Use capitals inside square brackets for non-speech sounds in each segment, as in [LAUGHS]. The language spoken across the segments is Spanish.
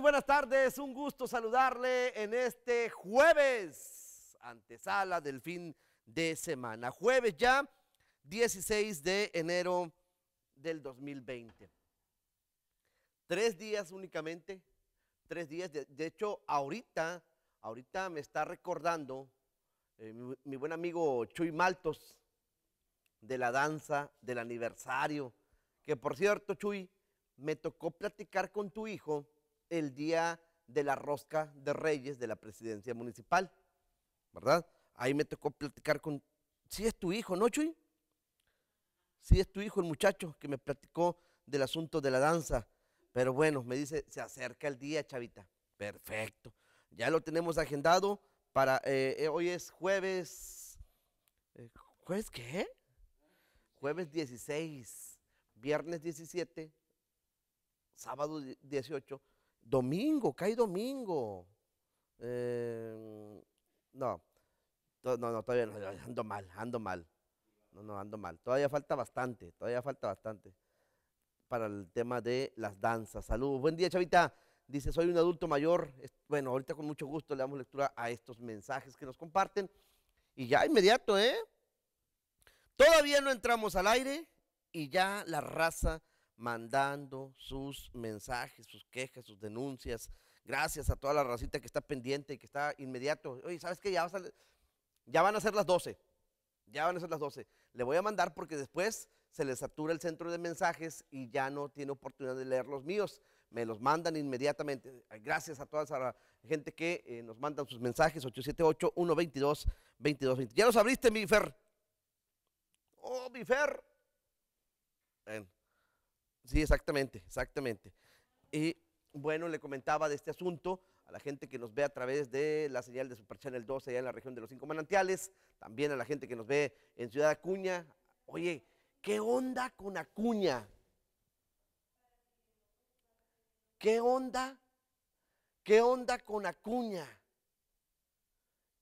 buenas tardes, un gusto saludarle en este jueves, antesala del fin de semana, jueves ya 16 de enero del 2020. Tres días únicamente, tres días, de, hecho ahorita, ahorita me está recordando eh, mi, mi buen amigo Chuy Maltos de la danza, del aniversario, que por cierto Chuy, me tocó platicar con tu hijo el día de la rosca de reyes de la presidencia municipal, ¿verdad? Ahí me tocó platicar con, si ¿sí es tu hijo, ¿no, Chuy? Si ¿Sí es tu hijo el muchacho que me platicó del asunto de la danza. Pero bueno, me dice, se acerca el día, chavita. Perfecto. Ya lo tenemos agendado para, eh, eh, hoy es jueves, eh, ¿jueves qué? Jueves 16, viernes 17, sábado 18 domingo, cae domingo. Em, no, no, no, todavía ando mal, ando mal. No, no, ando mal. Todavía falta bastante, todavía falta bastante para el tema de las danzas. Saludos. Buen día, Chavita. Dice, soy un adulto mayor. Bueno, ahorita con mucho gusto le damos lectura a estos mensajes que nos comparten. Y ya inmediato, ¿eh? Todavía no entramos al aire y ya la raza mandando sus mensajes, sus quejas, sus denuncias. Gracias a toda la racita que está pendiente y que está inmediato. Oye, ¿sabes qué? Ya, van a ser las 12. Ya van a ser las 12. Le voy a mandar porque después se le satura el centro de mensajes y ya no tiene oportunidad de leer los míos. Me los mandan inmediatamente. Gracias a toda esa gente que eh, nos mandan sus mensajes. 878-122-2220. ¿Ya los abriste, mi Fer? Oh, mi Fer. Sí, exactamente, exactamente. Y bueno, le comentaba de este asunto a la gente que nos ve a través de la señal de Super Channel 12 allá en la región de los Cinco Manantiales, también a la gente que nos ve en Ciudad Acuña. Oye, ¿qué onda con Acuña? ¿Qué onda? ¿Qué onda con Acuña?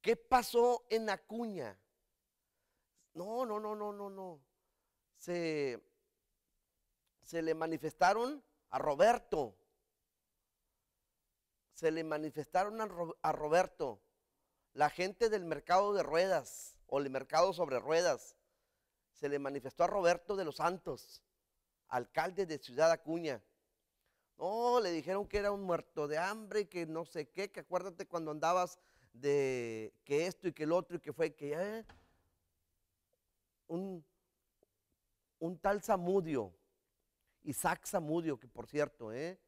¿Qué pasó en Acuña? No, no, no, no, no, no. Se, se le manifestaron a Roberto. Se le manifestaron a, Roberto la gente del mercado de ruedas o el mercado sobre ruedas. Se le manifestó a Roberto de los Santos, alcalde de Ciudad Acuña. No, le dijeron que era un muerto de hambre, que no sé qué, que acuérdate cuando andabas de que esto y que el otro y que fue que eh, un, un tal Samudio Isaac Zamudio, que por cierto, ¿eh?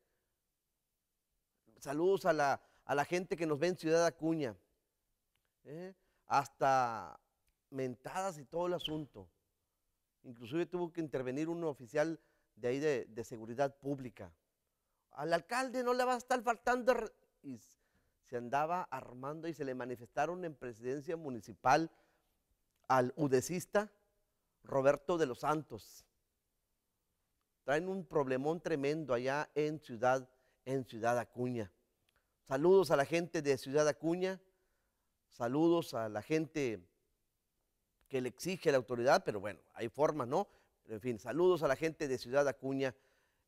saludos a la, gente que nos ve en Ciudad Acuña, ¿eh? hasta mentadas y todo el asunto. Inclusive tuvo que intervenir un oficial de ahí de, de seguridad pública. Al alcalde no le va a estar faltando... Y se andaba armando y se le manifestaron en presidencia municipal al udecista Roberto de los Santos traen un problemón tremendo allá en Ciudad, en Ciudad Acuña. Saludos a la gente de Ciudad Acuña, saludos a la gente que le exige la autoridad, pero bueno, hay formas, ¿no? en fin, saludos a la gente de Ciudad Acuña.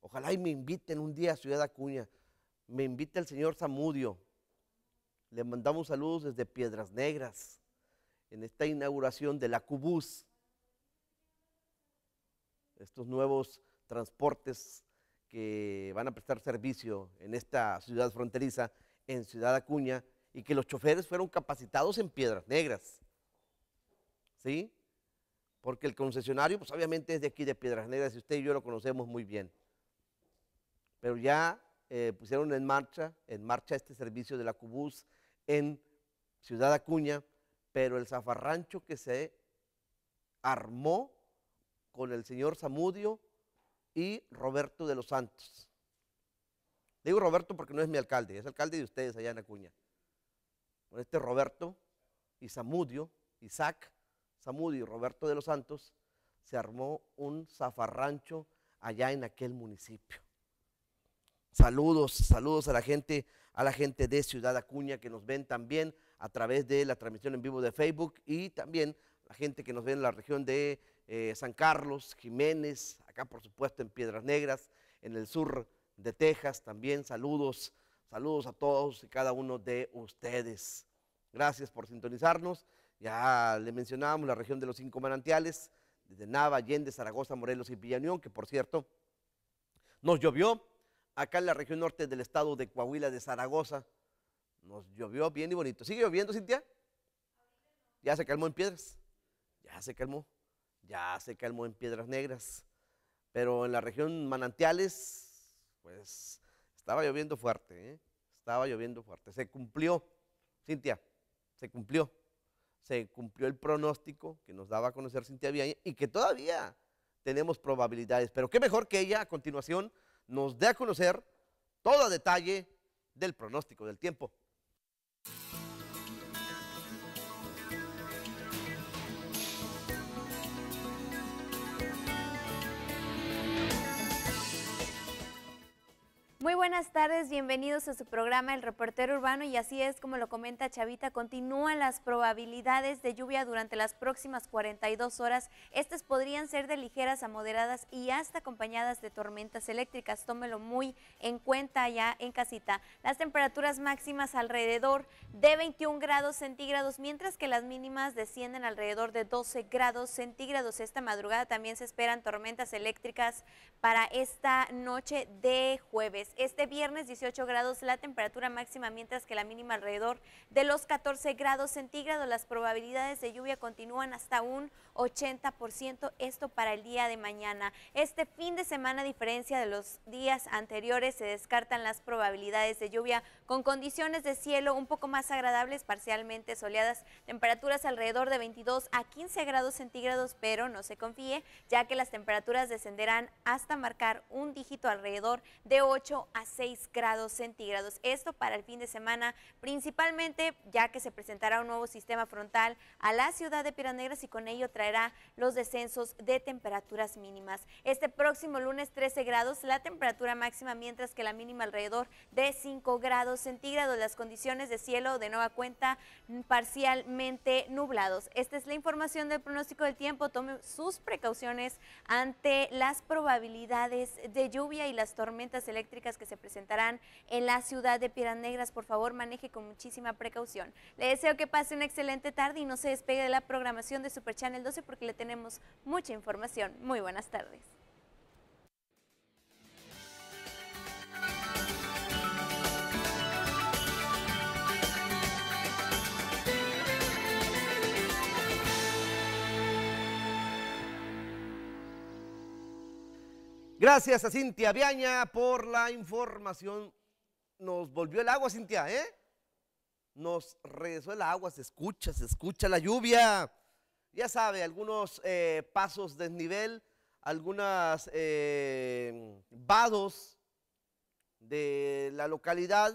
Ojalá y me inviten un día a Ciudad Acuña. Me invita el señor Zamudio. Le mandamos saludos desde Piedras Negras en esta inauguración de la Cubús. Estos nuevos transportes que van a prestar servicio en esta ciudad fronteriza, en Ciudad Acuña, y que los choferes fueron capacitados en piedras negras. ¿Sí? Porque el concesionario, pues obviamente es de aquí de Piedras Negras, y usted y yo lo conocemos muy bien. Pero ya eh, pusieron en marcha, en marcha este servicio de la Cubus en Ciudad Acuña, pero el zafarrancho que se armó con el señor Zamudio y Roberto de los Santos. Digo Roberto porque no es mi alcalde, es alcalde de ustedes allá en Acuña. Con este Roberto y Samudio, Isaac Samudio y Roberto de los Santos, se armó un zafarrancho allá en aquel municipio. Saludos, saludos a la gente, a la gente de Ciudad Acuña que nos ven también a través de la transmisión en vivo de Facebook y también la gente que nos ve en la región de eh, San Carlos, Jiménez, acá por supuesto en Piedras Negras, en el sur de Texas también. Saludos, saludos a todos y cada uno de ustedes. Gracias por sintonizarnos. Ya le mencionábamos la región de los cinco manantiales, desde Nava, Allende, Zaragoza, Morelos y Villanueva, que por cierto nos llovió acá en la región norte del estado de Coahuila, de Zaragoza. Nos llovió bien y bonito. ¿Sigue lloviendo, Cintia? ¿Ya se calmó en piedras? Ya se calmó ya se calmó en Piedras Negras, pero en la región Manantiales, pues estaba lloviendo fuerte, ¿eh? estaba lloviendo fuerte. Se cumplió, Cintia, se cumplió. Se cumplió el pronóstico que nos daba a conocer Cintia Viaña y que todavía tenemos probabilidades. Pero qué mejor que ella a continuación nos dé a conocer todo detalle del pronóstico del tiempo. Muy buenas tardes, bienvenidos a su programa El Reportero Urbano y así es como lo comenta Chavita, continúan las probabilidades de lluvia durante las próximas 42 horas. Estas podrían ser de ligeras a moderadas y hasta acompañadas de tormentas eléctricas. Tómelo muy en cuenta ya en casita. Las temperaturas máximas alrededor de 21 grados centígrados, mientras que las mínimas descienden alrededor de 12 grados centígrados. Esta madrugada también se esperan tormentas eléctricas para esta noche de jueves. Este viernes 18 grados la temperatura máxima, mientras que la mínima alrededor de los 14 grados centígrados. Las probabilidades de lluvia continúan hasta un 80%, esto para el día de mañana. Este fin de semana, a diferencia de los días anteriores, se descartan las probabilidades de lluvia con condiciones de cielo un poco más agradables, parcialmente soleadas, temperaturas alrededor de 22 a 15 grados centígrados, pero no se confíe, ya que las temperaturas descenderán hasta marcar un dígito alrededor de 8 a 6 grados centígrados. Esto para el fin de semana, principalmente ya que se presentará un nuevo sistema frontal a la ciudad de Piranegras y con ello traerá los descensos de temperaturas mínimas. Este próximo lunes 13 grados la temperatura máxima, mientras que la mínima alrededor de 5 grados centígrados, las condiciones de cielo de nueva cuenta mm, parcialmente nublados. Esta es la información del pronóstico del tiempo. Tomen sus precauciones ante las probabilidades de lluvia y las tormentas eléctricas que se presentarán en la ciudad de Piedras Negras. Por favor, maneje con muchísima precaución. Le deseo que pase una excelente tarde y no se despegue de la programación de Super Channel 12 porque le tenemos mucha información. Muy buenas tardes. Gracias a Cintia Viaña por la información. Nos volvió el agua, Cintia, ¿eh? Nos regresó el agua, se escucha, se escucha la lluvia. Ya sabe, algunos eh, pasos de desnivel, algunos eh, vados de la localidad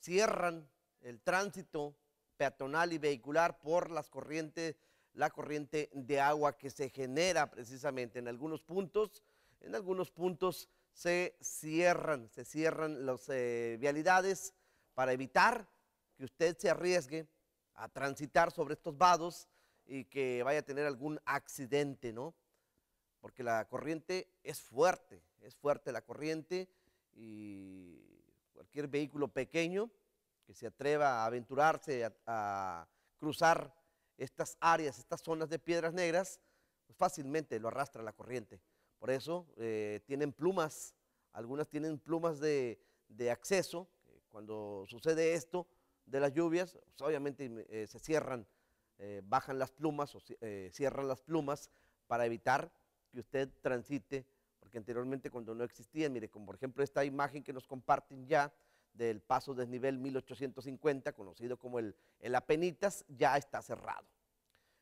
cierran el tránsito peatonal y vehicular por las corrientes, la corriente de agua que se genera precisamente en algunos puntos en algunos puntos se cierran, se cierran las eh, vialidades para evitar que usted se arriesgue a transitar sobre estos vados y que vaya a tener algún accidente, ¿no? Porque la corriente es fuerte, es fuerte la corriente y cualquier vehículo pequeño que se atreva a aventurarse a, a cruzar estas áreas, estas zonas de piedras negras, pues fácilmente lo arrastra la corriente. Por eso eh, tienen plumas, algunas tienen plumas de, acceso. Eh, cuando sucede esto de las lluvias, pues, obviamente eh, se cierran, bajan las plumas o cierran las plumas para evitar que usted transite, porque anteriormente cuando no existían, mire, como por ejemplo esta imagen que nos comparten ya del paso nivel 1850, conocido como el, el Apenitas, ya está cerrado.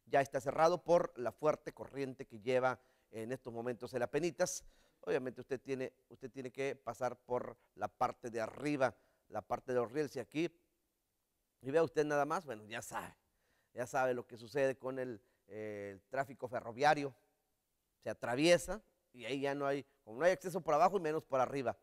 Ya está cerrado por la fuerte corriente que lleva en estos momentos en la penitas. Obviamente usted tiene, usted tiene que pasar por la parte de arriba, la parte de los rieles y aquí. Y vea usted nada más, bueno, ya sabe, ya sabe lo que sucede con el, el tráfico ferroviario. Se atraviesa y ahí ya no hay, como no hay acceso por abajo y menos por arriba.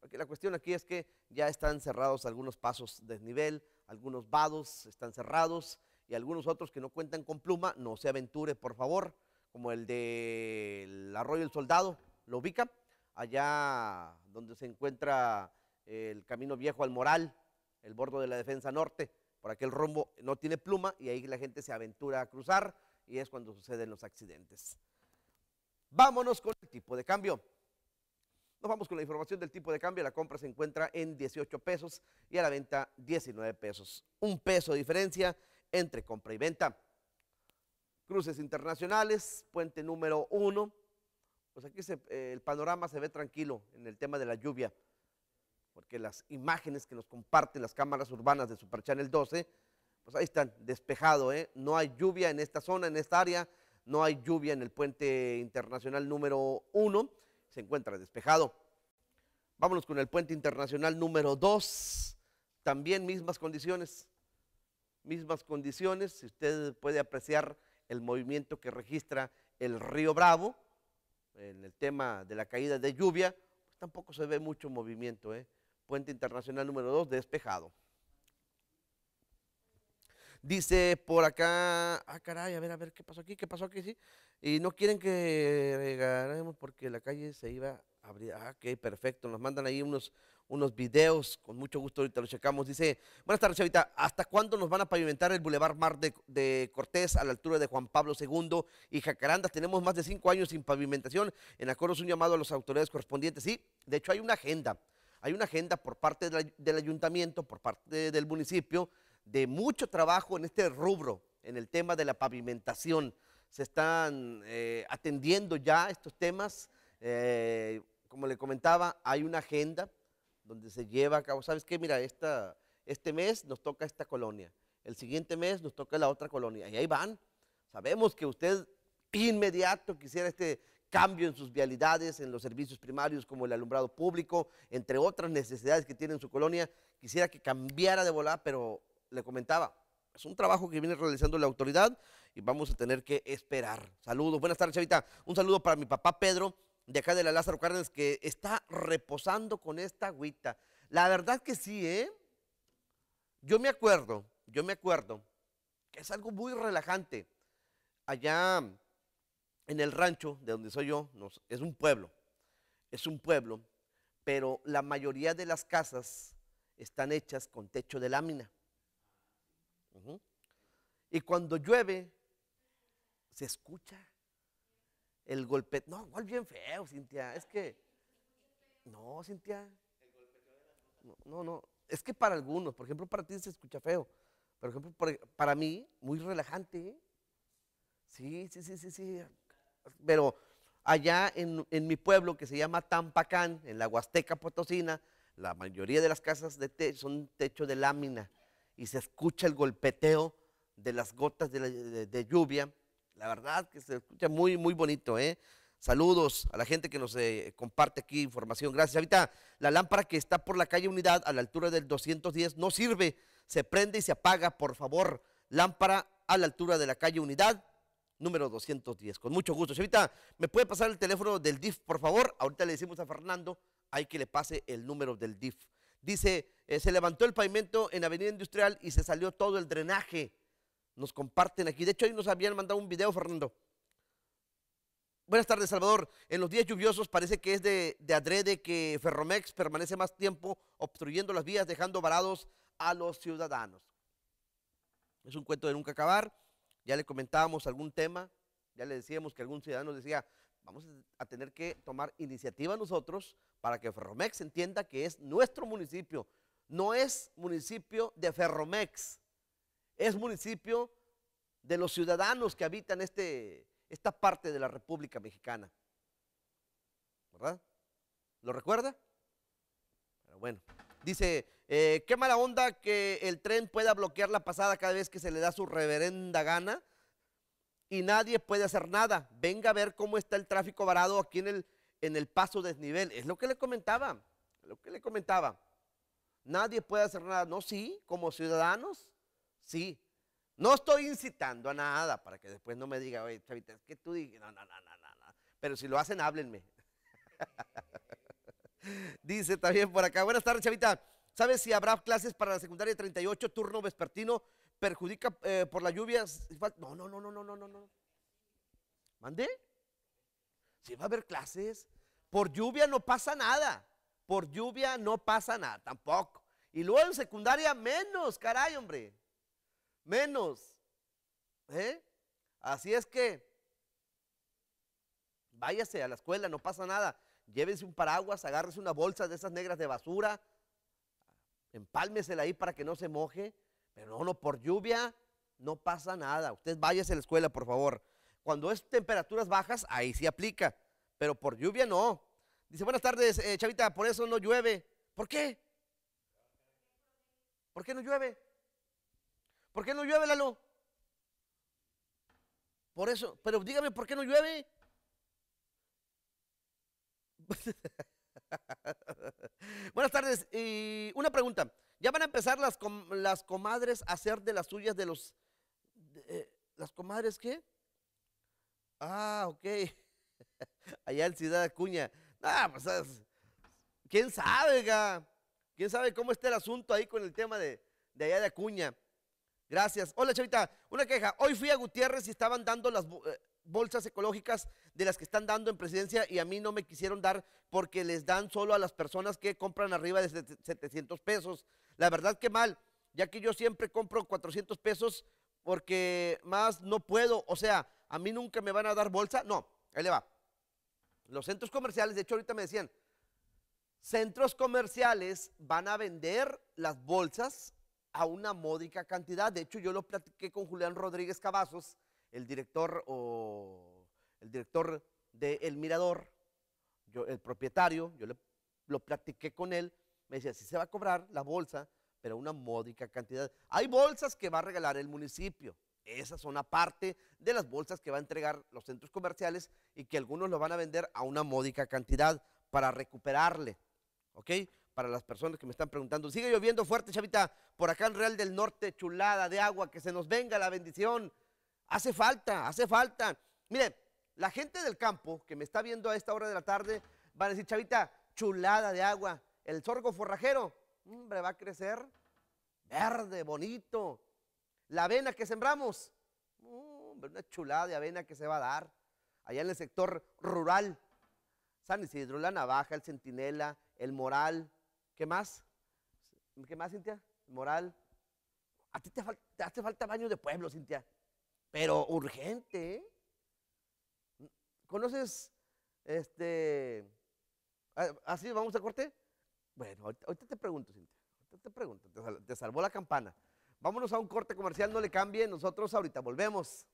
Porque la cuestión aquí es que ya están cerrados algunos pasos de nivel algunos vados están cerrados y algunos otros que no cuentan con pluma, no se aventure, por favor como el del Arroyo El Soldado, lo ubica, allá donde se encuentra el camino viejo al Moral, el bordo de la defensa norte, por aquel rumbo no tiene pluma y ahí la gente se aventura a cruzar y es cuando suceden los accidentes. Vámonos con el tipo de cambio. Nos vamos con la información del tipo de cambio. La compra se encuentra en 18 pesos y a la venta 19 pesos. Un peso de diferencia entre compra y venta cruces internacionales, puente número uno. Pues aquí eh, el panorama se ve tranquilo en el tema de la lluvia, porque las imágenes que nos comparten las cámaras urbanas de Super Channel 12, pues ahí están, despejado, ¿eh? No hay lluvia en esta zona, en esta área, no hay lluvia en el puente internacional número uno, se encuentra despejado. Vámonos con el puente internacional número 2, también mismas condiciones, mismas condiciones, si usted puede apreciar el movimiento que registra el río Bravo, en el tema de la caída de lluvia, pues tampoco se ve mucho movimiento. ¿eh? Puente Internacional número 2, despejado. Dice por acá, ah caray, a ver, a ver, ¿qué pasó aquí? ¿Qué pasó aquí? Sí. Y no quieren que regaremos porque la calle se iba ah, ok, perfecto. Nos mandan ahí unos, unos videos, con mucho gusto ahorita los checamos. Dice, buenas tardes, Chavita. ¿Hasta cuándo nos van a pavimentar el Boulevard Mar de, Cortés a la altura de Juan Pablo II y Jacarandas? Tenemos más de cinco años sin pavimentación. En acuerdo es un llamado a las autoridades correspondientes. Sí, de hecho hay una agenda. Hay una agenda por parte del ayuntamiento, por parte del municipio, de mucho trabajo en este rubro, en el tema de la pavimentación. Se están eh, atendiendo ya estos temas. Eh, como le comentaba, hay una agenda donde se lleva a cabo, ¿sabes qué? Mira, esta, este mes nos toca esta colonia, el siguiente mes nos toca la otra colonia, y ahí van. Sabemos que usted inmediato quisiera este cambio en sus vialidades, en los servicios primarios como el alumbrado público, entre otras necesidades que tiene en su colonia, quisiera que cambiara de volada, pero le comentaba, es un trabajo que viene realizando la autoridad y vamos a tener que esperar. Saludos, buenas tardes, Chavita. Un saludo para mi papá Pedro, de acá de la Lázaro Cárdenas que está reposando con esta agüita. La verdad que sí, ¿eh? Yo me acuerdo, yo me acuerdo que es algo muy relajante. Allá en el rancho de donde soy yo, es un pueblo, es un pueblo, pero la mayoría de las casas están hechas con techo de lámina. Y cuando llueve, se escucha el golpe, no, igual bien feo, Cintia. Es que, no, Cintia. No, no, no. Es que para algunos, por ejemplo, para ti se escucha feo. Por ejemplo, para mí, muy relajante. Sí, sí, sí, sí, sí. Pero allá en, mi pueblo que se llama Tampacán, en la Huasteca Potosina, la mayoría de las casas de techo son techo de lámina y se escucha el golpeteo de las gotas de lluvia la verdad que se escucha muy, muy bonito, ¿eh? Saludos a la gente que nos eh, comparte aquí información. Gracias. Ahorita la lámpara que está por la calle Unidad a la altura del 210 no sirve. Se prende y se apaga, por favor. Lámpara a la altura de la calle Unidad, número 210. Con mucho gusto. Chavita, ¿me puede pasar el teléfono del DIF, por favor? Ahorita le decimos a Fernando, hay que le pase el número del DIF. Dice, eh, se levantó el pavimento en Avenida Industrial y se salió todo el drenaje nos comparten aquí. De hecho, hoy nos habían mandado un video, Fernando. Buenas tardes, Salvador. En los días lluviosos parece que es de, de adrede que Ferromex permanece más tiempo obstruyendo las vías, dejando varados a los ciudadanos. Es un cuento de nunca acabar. Ya le comentábamos algún tema, ya le decíamos que algún ciudadano decía, vamos a tener que tomar iniciativa nosotros para que Ferromex entienda que es nuestro municipio, no es municipio de Ferromex, es municipio de los ciudadanos que habitan este, esta parte de la República Mexicana. ¿Verdad? ¿Lo recuerda? bueno, dice, eh, qué mala onda que el tren pueda bloquear la pasada cada vez que se le da su reverenda gana y nadie puede hacer nada. Venga a ver cómo está el tráfico varado aquí en el, en el paso desnivel. Es lo que le comentaba, lo que le comentaba. Nadie puede hacer nada. No, sí, como ciudadanos Sí. No estoy incitando a nada para que después no me diga, oye, chavita, es que tú dijiste, no, no, no, no, no. no, Pero si lo hacen, háblenme. [LAUGHS] Dice también por acá, buenas tardes, chavita. ¿Sabes si habrá clases para la secundaria 38, turno vespertino? ¿Perjudica eh, por la lluvia? No, no, no, no, no, no, no, no. ¿Mandé? Sí va a haber clases. Por lluvia no pasa nada. Por lluvia no pasa nada, tampoco. Y luego en secundaria menos, caray, hombre menos. ¿eh? Así es que váyase a la escuela, no pasa nada. Llévese un paraguas, agárrese una bolsa de esas negras de basura, empálmesela ahí para que no se moje. Pero no, no, por lluvia no pasa nada. Usted váyase a la escuela, por favor. Cuando es temperaturas bajas, ahí sí aplica, pero por lluvia no. Dice, buenas tardes, eh, Chavita, por eso no llueve. ¿Por qué? ¿Por qué no llueve? ¿Por qué no llueve, Lalo? Por eso, pero dígame, ¿por qué no llueve? [LAUGHS] Buenas tardes. Y una pregunta. Ya van a empezar las, las comadres a hacer de las suyas de los... Eh, ¿Las comadres qué? Ah, ok. [LAUGHS] Allá en Ciudad Acuña. Ah, pues, ¿quién sabe, ¿Quién sabe cómo está el asunto ahí con el tema de, de allá de Acuña? Gracias. Hola, Chavita. Una queja. Hoy fui a Gutiérrez y estaban dando las eh, bolsas ecológicas de las que están dando en presidencia y a mí no me quisieron dar porque les dan solo a las personas que compran arriba de 700 pesos. La verdad que mal, ya que yo siempre compro 400 pesos porque más no puedo. O sea, a mí nunca me van a dar bolsa. No, ahí le va. Los centros comerciales, de hecho ahorita me decían, centros comerciales van a vender las bolsas a una módica cantidad. De hecho, yo lo platiqué con Julián Rodríguez Cavazos, el director o el director de El Mirador, yo, el propietario, yo lo platiqué con él, me decía, si se va a cobrar la bolsa, pero una módica cantidad. Hay bolsas que va a regalar el municipio, esas son aparte de las bolsas que va a entregar los centros comerciales y que algunos lo van a vender a una módica cantidad para recuperarle, ¿ok? para las personas que me están preguntando. Sigue lloviendo fuerte, chavita, por acá en Real del Norte, chulada de agua, que se nos venga la bendición. Hace falta, hace falta. Mire, la gente del campo que me está viendo a esta hora de la tarde va a decir, chavita, chulada de agua. El sorgo forrajero, hombre, va a crecer verde, bonito. La avena que sembramos, una chulada de avena que se va a dar allá en el sector rural. San Isidro, La Navaja, El Centinela, El Moral, ¿Qué más? ¿Qué más, Cintia? Moral. A ti te, hace falta baño de pueblo, Cintia. Pero urgente, ¿eh? ¿Conoces este. Así, ah, ah, vamos a corte? Bueno, ahorita, te pregunto, Cintia. Ahorita te pregunto. Te, te salvó la campana. Vámonos a un corte comercial, no le cambie. Nosotros ahorita volvemos.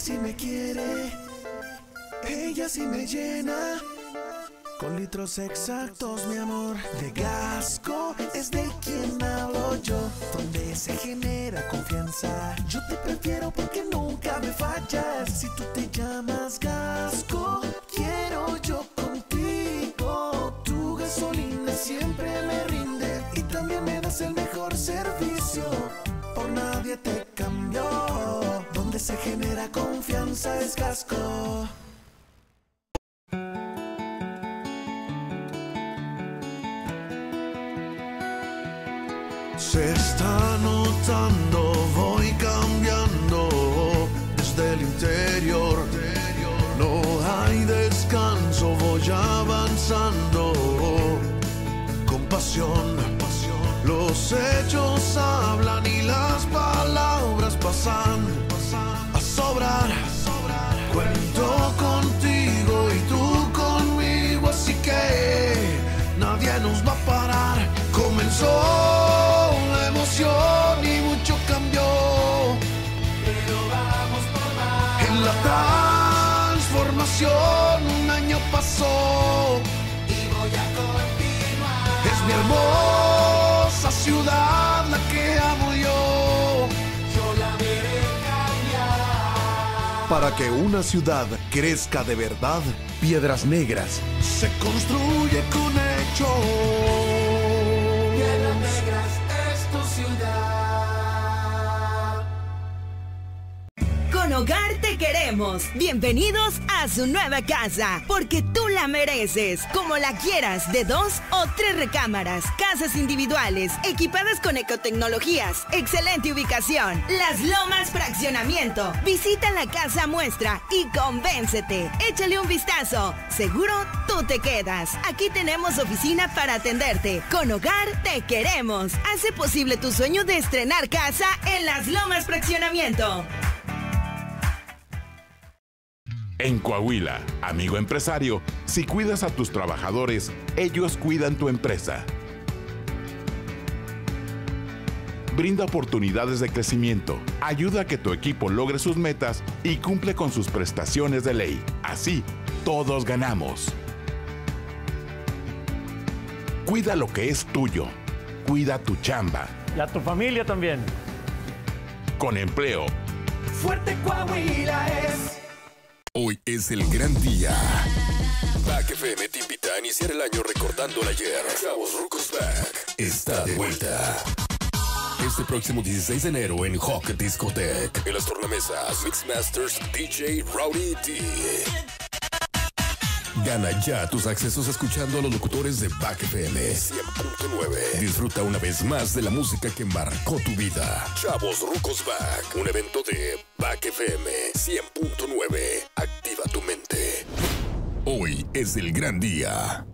Ella sí me quiere, ella sí me llena. Con litros exactos, mi amor, de gasco es de quien hablo yo. Donde se genera confianza, yo te prefiero porque nunca me fallas. Si tú te llamas gasco, quiero yo contigo. Tu gasolina siempre me rinde y también me das el mejor servicio. Por nadie te cambió se genera confianza es casco. Se está notando, voy cambiando desde el interior. No hay descanso, voy avanzando con pasión. Los hechos hablan y las palabras pasan. Son una emoción y mucho cambió. Pero vamos por más. En la transformación un año pasó. Y voy a continuar. Es mi hermosa ciudad la que amo yo. Yo la veré Para que una ciudad crezca de verdad, Piedras Negras se construye con hechos. Bienvenidos, a su nueva casa, porque tú la mereces, como la quieras, de dos o tres recámaras, casas individuales, equipadas con ecotecnologías, excelente ubicación, Las Lomas Fraccionamiento. Visita la casa muestra y convéncete. Échale un vistazo, seguro tú te quedas. Aquí tenemos oficina para atenderte. Con hogar te queremos. Hace posible tu sueño de estrenar casa en Las Lomas Fraccionamiento. En Coahuila, amigo empresario, si cuidas a tus trabajadores, ellos cuidan tu empresa. Brinda oportunidades de crecimiento, ayuda a que tu equipo logre sus metas y cumple con sus prestaciones de ley. Así, todos ganamos. Cuida lo que es tuyo. Cuida tu chamba. Y a tu familia también. Con empleo. Fuerte Coahuila es. Hoy es el gran día. Back FM te invita a iniciar el año recordando el ayer. Chavos Rucos Back está de vuelta. Este próximo 16 de enero en Hawk Discotech. En las tornamesas, Mixmasters DJ Rowdy D. Gana ya tus accesos escuchando a los locutores de Back FM 100.9. Disfruta una vez más de la música que marcó tu vida. Chavos Rucos Back, un evento de Back FM 100.9. Activa tu mente. Hoy es el gran día.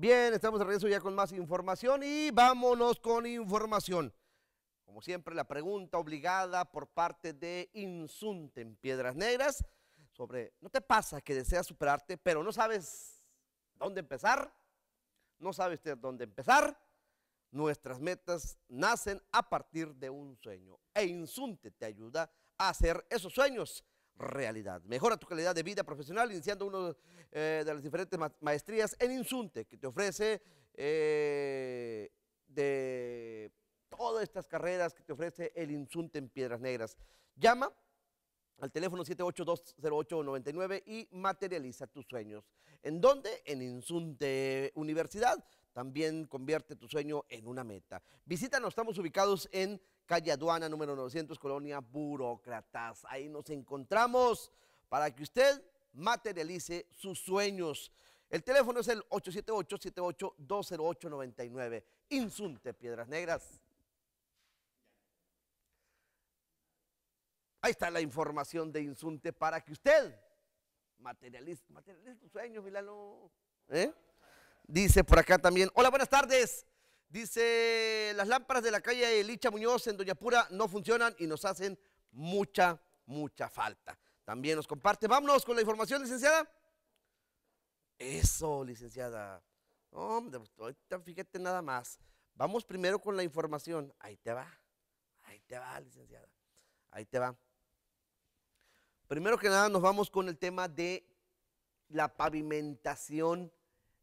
Bien, estamos de regreso ya con más información y vámonos con información. Como siempre, la pregunta obligada por parte de Insunte en Piedras Negras sobre, ¿no te pasa que deseas superarte, pero no sabes dónde empezar? ¿No sabes dónde empezar? Nuestras metas nacen a partir de un sueño e Insunte te ayuda a hacer esos sueños realidad. Mejora tu calidad de vida profesional iniciando una eh, de las diferentes maestrías en Insunte que te ofrece eh, de todas estas carreras que te ofrece el Insunte en Piedras Negras. Llama al teléfono 7820899 y materializa tus sueños. ¿En dónde? En Insunte Universidad. También convierte tu sueño en una meta. Visítanos, estamos ubicados en calle aduana número 900, Colonia Burócratas. Ahí nos encontramos para que usted materialice sus sueños. El teléfono es el 878 78 20899 Insunte, Piedras Negras. Ahí está la información de Insunte para que usted materialice, sus sueños, Milano. ¿Eh? Dice por acá también. Hola, buenas tardes. Dice, las lámparas de la calle Licha Muñoz en Doña Pura no funcionan y nos hacen mucha, mucha falta. También nos comparte. Vámonos con la información, licenciada. Eso, licenciada. Hombre, pues, ahorita fíjate nada más. Vamos primero con la información. Ahí te va. Ahí te va, licenciada. Ahí te va. Primero que nada, nos vamos con el tema de la pavimentación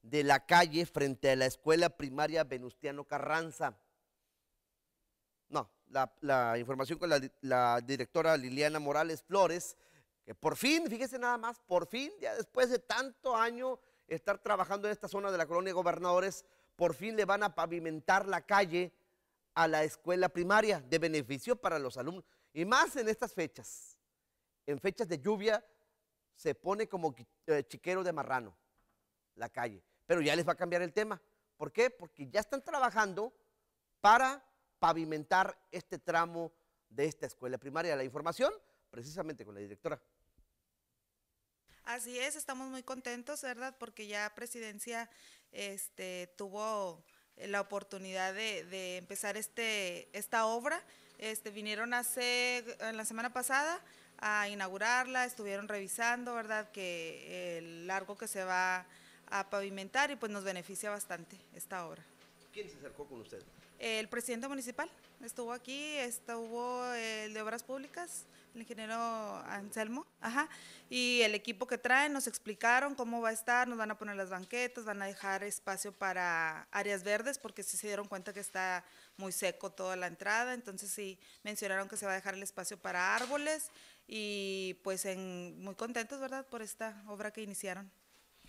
de la calle frente a la escuela primaria Venustiano Carranza. No, la, información con la, la, directora Liliana Morales Flores, que por fin, fíjese nada más, por fin, ya después de tanto año estar trabajando en esta zona de la colonia de gobernadores, por fin le van a pavimentar la calle a la escuela primaria de beneficio para los alumnos. Y más en estas fechas, en fechas de lluvia, se pone como eh, chiquero de marrano la calle. Pero ya les va a cambiar el tema. ¿Por qué? Porque ya están trabajando para pavimentar este tramo de esta escuela primaria. La información precisamente con la directora. Así es, estamos muy contentos, ¿verdad? Porque ya Presidencia este, tuvo la oportunidad de, empezar este, esta obra. Este, vinieron hace, en la semana pasada a inaugurarla, estuvieron revisando, ¿verdad? Que el largo que se va a pavimentar y pues nos beneficia bastante esta obra. ¿Quién se acercó con usted? El presidente municipal estuvo aquí, estuvo eh, el de Obras Públicas, el ingeniero Anselmo, ajá, y el equipo que traen nos explicaron cómo va a estar, nos van a poner las banquetas, van a dejar espacio para áreas verdes, porque sí se dieron cuenta que está muy seco toda la entrada, entonces sí mencionaron que se va a dejar el espacio para árboles y pues en, muy contentos, ¿verdad?, por esta obra que iniciaron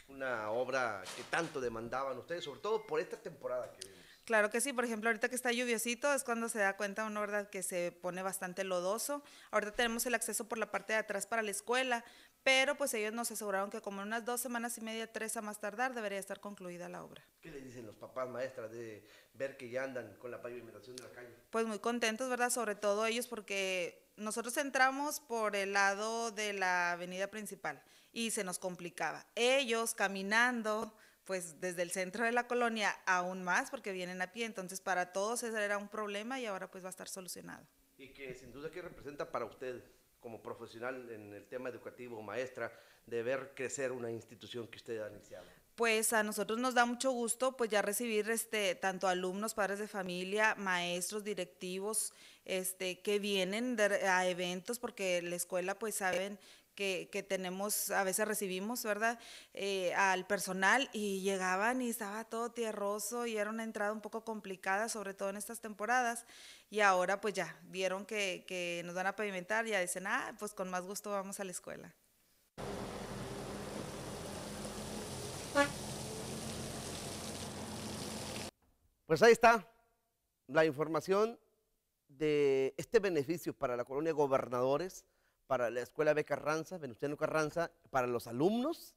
una obra que tanto demandaban ustedes, sobre todo por esta temporada que vimos. Claro que sí, por ejemplo, ahorita que está lluviosito es cuando se da cuenta uno, ¿verdad?, que se pone bastante lodoso. Ahorita tenemos el acceso por la parte de atrás para la escuela, pero pues ellos nos aseguraron que como en unas dos semanas y media, tres a más tardar, debería estar concluida la obra. ¿Qué les dicen los papás, maestras, de ver que ya andan con la pavimentación de la calle? Pues muy contentos, ¿verdad?, sobre todo ellos porque nosotros entramos por el lado de la avenida principal y se nos complicaba. Ellos caminando, pues desde el centro de la colonia aún más porque vienen a pie, entonces para todos ese era un problema y ahora pues va a estar solucionado. Y que sin duda que representa para usted como profesional en el tema educativo, maestra, de ver crecer una institución que usted ha iniciado. Pues a nosotros nos da mucho gusto pues ya recibir este tanto alumnos, padres de familia, maestros, directivos, este que vienen a eventos porque la escuela pues saben que, tenemos, a veces recibimos, ¿verdad? Eh, al personal y llegaban y estaba todo tierroso y era una entrada un poco complicada, sobre todo en estas temporadas. Y ahora pues ya, vieron que, que nos van a pavimentar, y ya dicen, ah, pues con más gusto vamos a la escuela. Pues ahí está la información de este beneficio para la colonia Gobernadores para la Escuela B. Carranza, Venustiano Carranza, para los alumnos,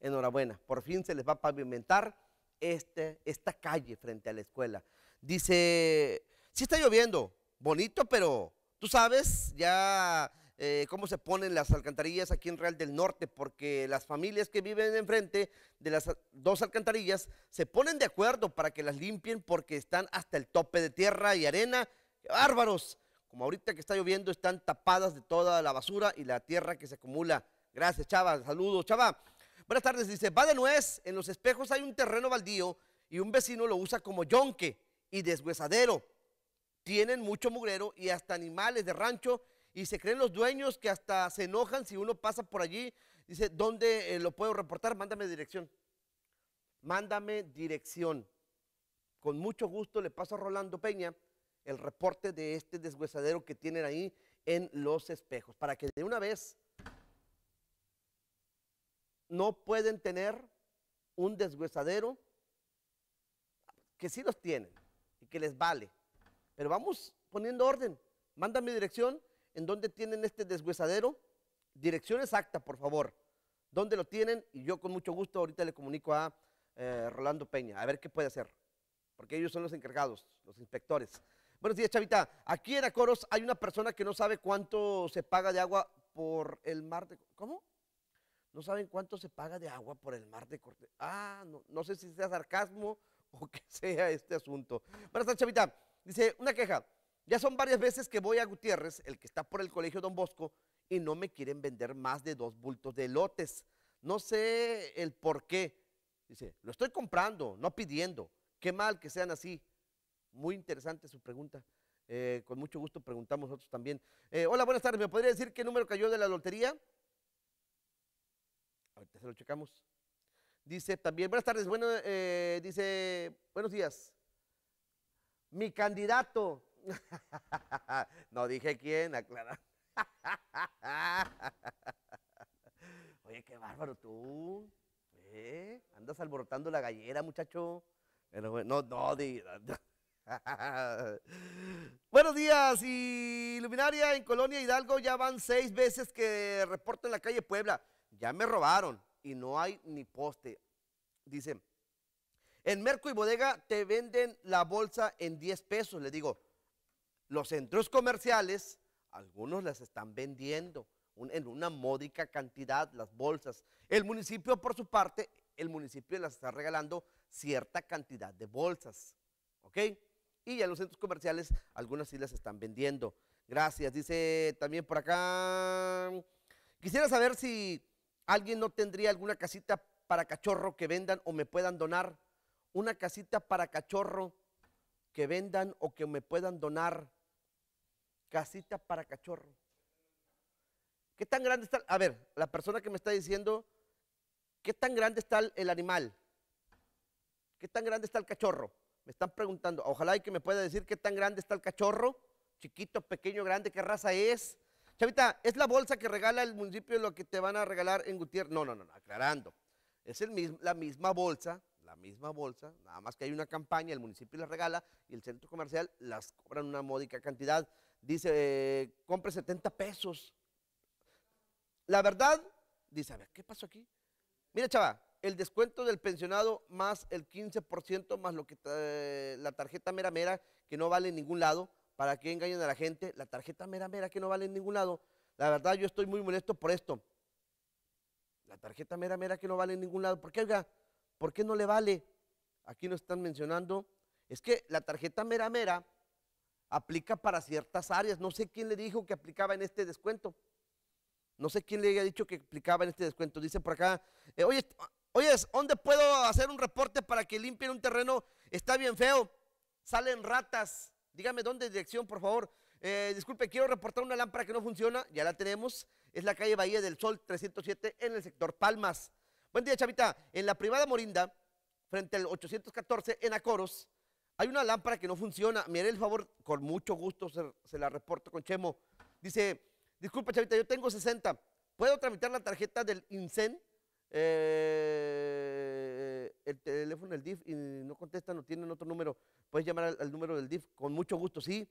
enhorabuena, por fin se les va a pavimentar este, esta calle frente a la escuela. Dice, sí está lloviendo, bonito, pero tú sabes ya eh, cómo se ponen las alcantarillas aquí en Real del Norte, porque las familias que viven enfrente de las dos alcantarillas se ponen de acuerdo para que las limpien porque están hasta el tope de tierra y arena. ¡Bárbaros! como ahorita que está lloviendo, están tapadas de toda la basura y la tierra que se acumula. Gracias, Chava. Saludos, Chava. Buenas tardes. Dice, va de nuez. En los espejos hay un terreno baldío y un vecino lo usa como yonque y deshuesadero. Tienen mucho mugrero y hasta animales de rancho y se creen los dueños que hasta se enojan si uno pasa por allí. Dice, ¿dónde eh, lo puedo reportar? Mándame dirección. Mándame dirección. Con mucho gusto le paso a Rolando Peña el reporte de este deshuesadero que tienen ahí en los espejos, para que de una vez no pueden tener un deshuesadero que sí los tienen y que les vale. Pero vamos poniendo orden. Mándame mi dirección en dónde tienen este deshuesadero. Dirección exacta, por favor. Dónde lo tienen y yo con mucho gusto ahorita le comunico a eh, Rolando Peña a ver qué puede hacer. Porque ellos son los encargados, los inspectores. Buenos días, Chavita. Aquí en Acoros hay una persona que no sabe cuánto se paga de agua por el mar de... ¿Cómo? No saben cuánto se paga de agua por el mar de Cortés. Ah, no, no sé si sea sarcasmo [LAUGHS] o que sea este asunto. Bueno, tardes, Chavita. Dice, una queja. Ya son varias veces que voy a Gutiérrez, el que está por el colegio Don Bosco, y no me quieren vender más de dos bultos de lotes. No sé el por qué. Dice, lo estoy comprando, no pidiendo. Qué mal que sean así. Muy interesante su pregunta. Eh, con mucho gusto preguntamos nosotros también. Eh, hola, buenas tardes. ¿Me podría decir qué número cayó de la lotería? Ahorita se lo checamos. Dice también, buenas tardes. Bueno, eh, dice, buenos días. Mi candidato. [LAUGHS] no dije quién, aclara. [LAUGHS] Oye, qué bárbaro tú. Andas alborotando la gallera, muchacho. no, no, no [LAUGHS] Buenos días, y Luminaria en Colonia Hidalgo ya van seis veces que En la calle Puebla. Ya me robaron y no hay ni poste. Dice, en Merco y Bodega te venden la bolsa en 10 pesos. Le digo, los centros comerciales, algunos las están vendiendo en una módica cantidad las bolsas. El municipio, por su parte, el municipio las está regalando cierta cantidad de bolsas. ¿Ok? y a en los centros comerciales algunas sí las están vendiendo. Gracias, dice también por acá. Quisiera saber si alguien no tendría alguna casita para cachorro que vendan o me puedan donar. Una casita para cachorro que vendan o que me puedan donar. Casita para cachorro. ¿Qué tan grande está? A ver, la persona que me está diciendo, ¿qué tan grande está el animal? ¿Qué tan grande está el cachorro? Me están preguntando, ojalá y que me pueda decir qué tan grande está el cachorro, chiquito, pequeño, grande, qué raza es. Chavita, ¿es la bolsa que regala el municipio lo que te van a regalar en Gutiérrez? No, no, no, aclarando. Es la misma bolsa, la misma bolsa, nada más que hay una campaña, el municipio la regala y el centro comercial las cobran una módica cantidad. Dice, eh, compre 70 pesos. La verdad, dice, a ver, ¿qué pasó aquí? Mira, chava, el descuento del pensionado más el 15% más lo que la tarjeta mera mera que no vale en ningún lado. ¿Para que engañen a la gente? La tarjeta mera mera que no vale en ningún lado. La verdad yo estoy muy molesto por esto. La tarjeta mera mera que no vale en ningún lado. ¿Por qué, oiga? ¿Por qué no le vale? Aquí nos están mencionando. Es que la tarjeta mera mera aplica para ciertas áreas. No sé quién le dijo que aplicaba en este descuento. No sé quién le haya dicho que aplicaba en este descuento. Dice por acá, eh, oye, Oye, ¿dónde puedo hacer un reporte para que limpien un terreno? Está bien feo, salen ratas. Dígame dónde, dirección, por favor. Eh, disculpe, quiero reportar una lámpara que no funciona. Ya la tenemos. Es la calle Bahía del Sol 307 en el sector Palmas. Buen día, Chavita. En la privada Morinda, frente al 814 en Acoros, hay una lámpara que no funciona. Mire el favor, con mucho gusto se, la reporto con Chemo. Dice, disculpe, Chavita, yo tengo 60. ¿Puedo tramitar la tarjeta del INSEN? Eh, el teléfono del DIF y no contestan o tienen otro número, puedes llamar al, número del DIF con mucho gusto, sí,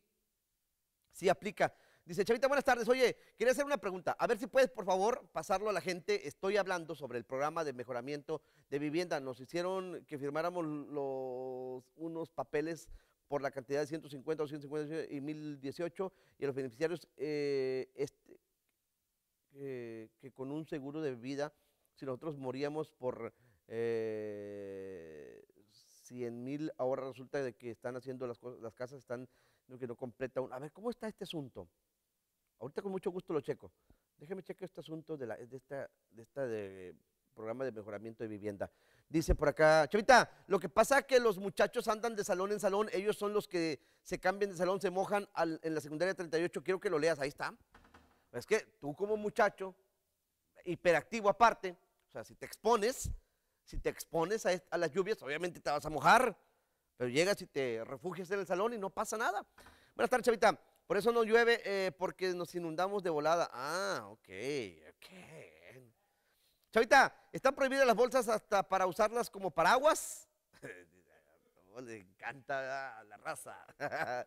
sí aplica. Dice, Chavita, buenas tardes. Oye, quería hacer una pregunta. A ver si puedes, por favor, pasarlo a la gente. Estoy hablando sobre el programa de mejoramiento de vivienda. Nos hicieron que firmáramos los, unos papeles por la cantidad de 150 250 y 1018 y a los beneficiarios eh, este, que con un seguro de vida si nosotros moríamos por eh, mil, ahora resulta de que están haciendo las cosas, las casas están, que no completa. a ver, ¿cómo está este asunto? Ahorita con mucho gusto lo checo. Déjeme checar este asunto de, la, esta, esta de, programa de mejoramiento de vivienda. Dice por acá, Chavita, lo que pasa es que los muchachos andan de salón en salón, ellos son los que se cambian de salón, se mojan en la secundaria 38, quiero que lo leas, ahí está. Es que tú como muchacho, hiperactivo aparte, sea, si te expones, si te expones a, las lluvias, obviamente te vas a mojar, pero llegas y te refugias en el salón y no pasa nada. Buenas tardes, chavita. Por eso no llueve, eh, porque nos inundamos de volada. Ah, ok, ok. Chavita, ¿están prohibidas las bolsas hasta para usarlas como paraguas? Le [LAUGHS] encanta la raza. [LAUGHS]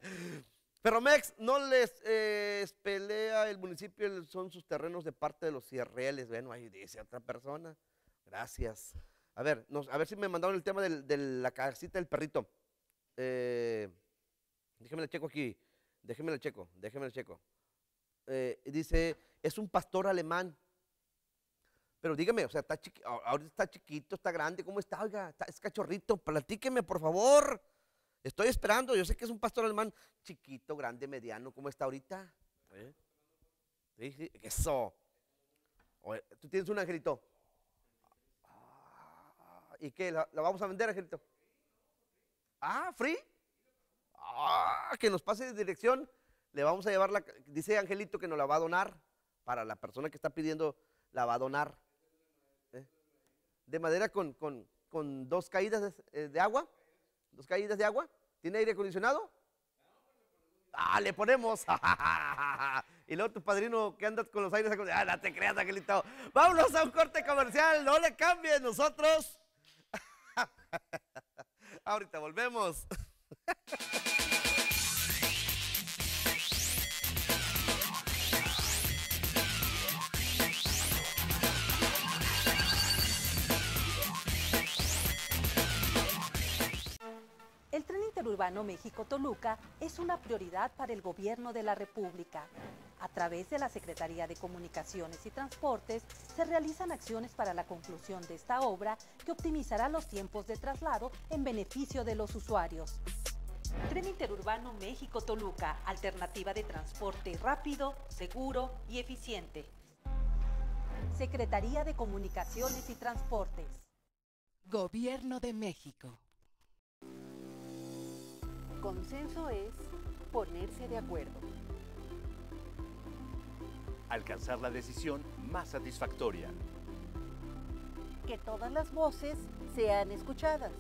Ferromex no les, eh, pelea el municipio, son sus terrenos de parte de los cierreles Bueno, ahí dice otra persona. Gracias. A ver, a ver si me mandaron el tema de la casita del perrito. Eh, déjeme la checo aquí. Déjeme la checo, déjeme la checo. Eh, dice, es un pastor alemán. Pero dígame, o sea, está ahorita está chiquito, está grande, ¿cómo está? Oiga, es cachorrito, platíqueme, por favor. Estoy esperando, yo sé que es un pastor alemán chiquito, grande, mediano, como está ahorita. ¿Eh? Eso. Tú tienes un angelito. Ah, ¿Y qué? ¿La, vamos a vender, angelito? Ah, free. Ah, que nos pase de dirección. Le vamos a llevar la. Dice Angelito que nos la va a donar. Para la persona que está pidiendo, la va a donar. ¿Eh? De madera con, con, con dos caídas de eh, agua dos caídas de agua. ¿Tiene aire acondicionado? Ah, le ponemos. [LAUGHS] y luego tu padrino que andas con los aires acondicionados. Ah, no te creas, Angelito. Vámonos a un corte comercial. No le cambien nosotros. [LAUGHS] Ahorita volvemos. [LAUGHS] Urbano México-Toluca es una prioridad para el Gobierno de la República. A través de la Secretaría de Comunicaciones y Transportes se realizan acciones para la conclusión de esta obra que optimizará los tiempos de traslado en beneficio de los usuarios. Tren Interurbano México-Toluca, alternativa de transporte rápido, seguro y eficiente. Secretaría de Comunicaciones y Transportes. Gobierno de México. Consenso es ponerse de acuerdo. Alcanzar la decisión más satisfactoria. Que todas las voces sean escuchadas.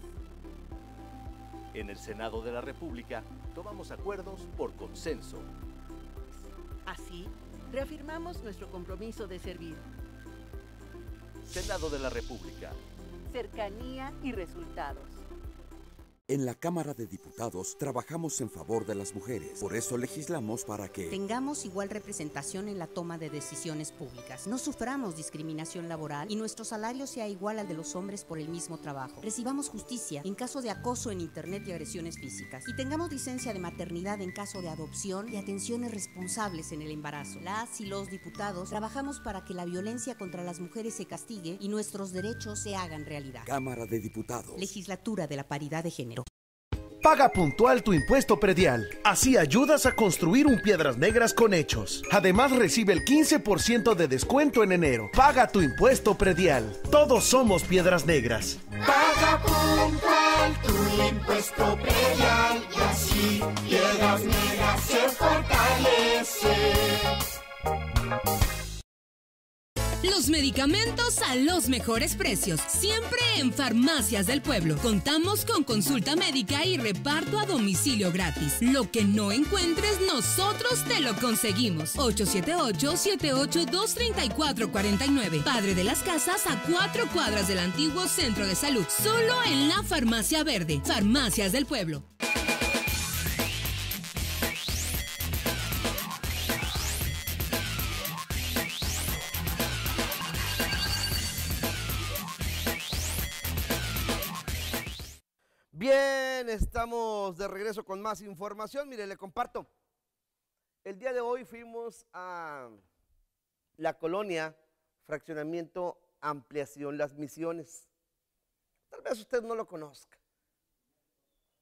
En el Senado de la República tomamos acuerdos por consenso. Así, reafirmamos nuestro compromiso de servir. Senado de la República. Cercanía y resultados. En la Cámara de Diputados trabajamos en favor de las mujeres. Por eso legislamos para que tengamos igual representación en la toma de decisiones públicas. No suframos discriminación laboral y nuestro salario sea igual al de los hombres por el mismo trabajo. Recibamos justicia en caso de acoso en Internet y agresiones físicas. Y tengamos licencia de maternidad en caso de adopción y atenciones responsables en el embarazo. Las y los diputados trabajamos para que la violencia contra las mujeres se castigue y nuestros derechos se hagan realidad. Cámara de Diputados. Legislatura de la Paridad de Género. Paga puntual tu impuesto predial. Así ayudas a construir un Piedras Negras con hechos. Además recibe el 15% de descuento en enero. Paga tu impuesto predial. Todos somos Piedras Negras. Paga puntual tu impuesto predial y así Piedras Negras se fortalece los medicamentos a los mejores precios, siempre en Farmacias del Pueblo. Contamos con consulta médica y reparto a domicilio gratis. Lo que no encuentres, nosotros te lo conseguimos. 878-782-3449. Padre de las Casas a cuatro cuadras del antiguo Centro de Salud, solo en la Farmacia Verde. Farmacias del Pueblo. estamos de regreso con más información. Mire, le comparto. El día de hoy fuimos a la colonia Fraccionamiento Ampliación Las Misiones. Tal vez usted no lo conozca.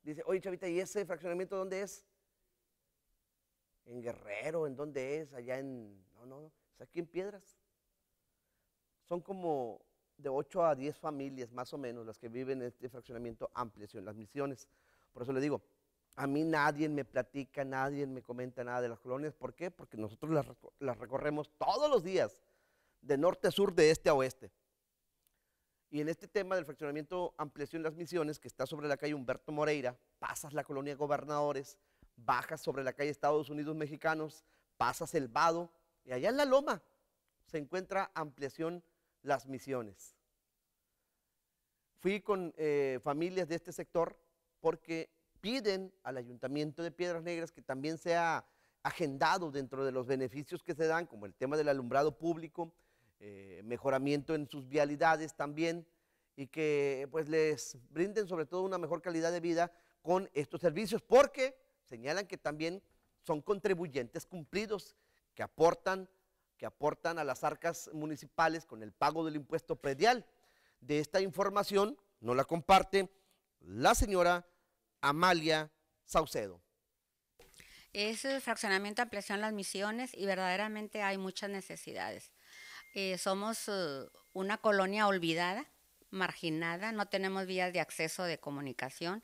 Dice, oye Chavita, ¿y ese fraccionamiento dónde es? En Guerrero, ¿en dónde es? Allá en... No, no, no. Es aquí en Piedras. Son como de 8 a 10 familias, más o menos, las que viven en este fraccionamiento ampliación, las misiones. Por eso le digo, a mí nadie me platica, nadie me comenta nada de las colonias. ¿Por qué? Porque nosotros las, recorremos todos los días, de norte a sur, de este a oeste. Y en este tema del fraccionamiento ampliación las misiones, que está sobre la calle Humberto Moreira, pasas la colonia Gobernadores, bajas sobre la calle Estados Unidos Mexicanos, pasas el Vado, y allá en la Loma se encuentra ampliación las misiones. Fui con eh, familias de este sector porque piden al Ayuntamiento de Piedras Negras que también sea agendado dentro de los beneficios que se dan, como el tema del alumbrado público, eh, mejoramiento en sus vialidades también, y que pues les brinden sobre todo una mejor calidad de vida con estos servicios, porque señalan que también son contribuyentes cumplidos que aportan, que aportan a las arcas municipales con el pago del impuesto predial. De esta información no la comparte la señora Amalia Saucedo. Es el fraccionamiento ampliación las misiones y verdaderamente hay muchas necesidades. Eh, somos eh, una colonia olvidada, marginada, no tenemos vías de acceso de comunicación.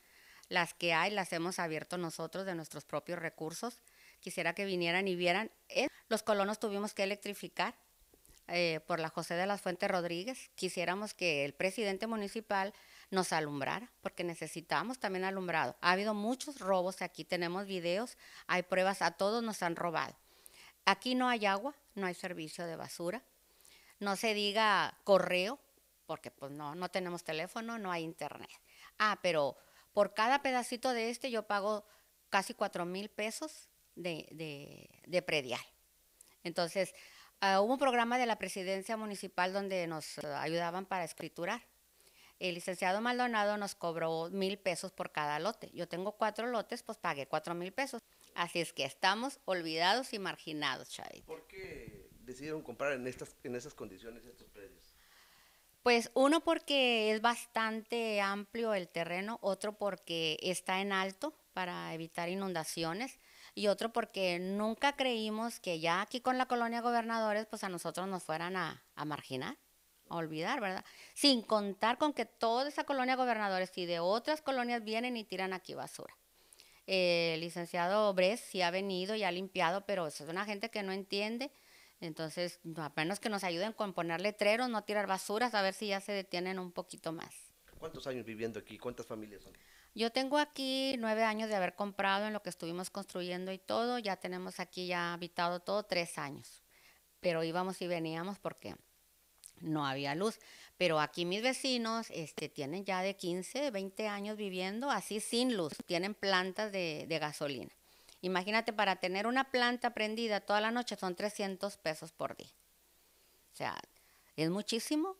Las que hay las hemos abierto nosotros de nuestros propios recursos. Quisiera que vinieran y vieran. Eh, los colonos tuvimos que electrificar por la José de las Fuentes Rodríguez. Quisiéramos que el presidente municipal nos alumbrar porque necesitamos también alumbrado. Ha habido muchos robos aquí, tenemos videos, hay pruebas, a todos nos han robado. Aquí no hay agua, no hay servicio de basura, no se diga correo, porque pues no, no tenemos teléfono, no hay internet. Ah, pero por cada pedacito de este yo pago casi cuatro mil pesos de, predial. Entonces, ah, hubo un programa de la presidencia municipal donde nos eh, ayudaban para escriturar el licenciado Maldonado nos cobró mil pesos por cada lote. Yo tengo cuatro lotes, pues pagué cuatro mil pesos. Así es que estamos olvidados y marginados, Chay. ¿Por qué decidieron comprar en estas, en esas condiciones estos predios? Pues uno porque es bastante amplio el terreno, otro porque está en alto para evitar inundaciones y otro porque nunca creímos que ya aquí con la colonia gobernadores pues a nosotros nos fueran a marginar olvidar, ¿verdad? Sin contar con que toda esa colonia gobernadores y de otras colonias vienen y tiran aquí basura. el licenciado Bres sí ha venido y ha limpiado, pero eso es una gente que no entiende. Entonces, a menos que nos ayuden con poner letreros, no tirar basuras, a ver si ya se detienen un poquito más. ¿Cuántos años viviendo aquí? ¿Cuántas familias son? Yo tengo aquí nueve años de haber comprado en lo que estuvimos construyendo y todo. Ya tenemos aquí ya habitado todo tres años. Pero íbamos y veníamos porque no había luz. Pero aquí mis vecinos este, tienen ya de 15, 20 años viviendo así sin luz, tienen plantas de, de gasolina. Imagínate, para tener una planta prendida toda la noche son 300 pesos por día. O sea, es muchísimo